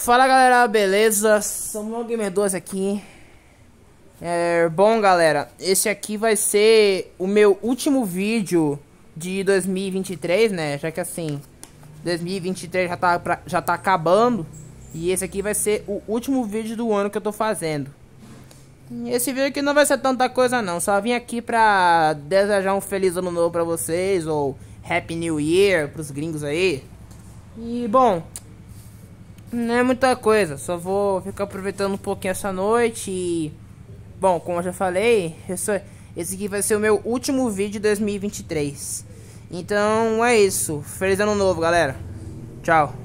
Fala galera, beleza? Samuel Gamer 2 aqui. É, bom galera, esse aqui vai ser o meu último vídeo de 2023, né? Já que assim, 2023 já tá, pra, já tá acabando. E esse aqui vai ser o último vídeo do ano que eu tô fazendo. Esse vídeo aqui não vai ser tanta coisa não, só vim aqui pra desejar um feliz ano novo pra vocês, ou Happy New Year pros gringos aí. E bom, não é muita coisa, só vou ficar aproveitando um pouquinho essa noite e. Bom, como eu já falei, esse aqui vai ser o meu último vídeo de 2023. Então é isso. Feliz ano novo, galera. Tchau.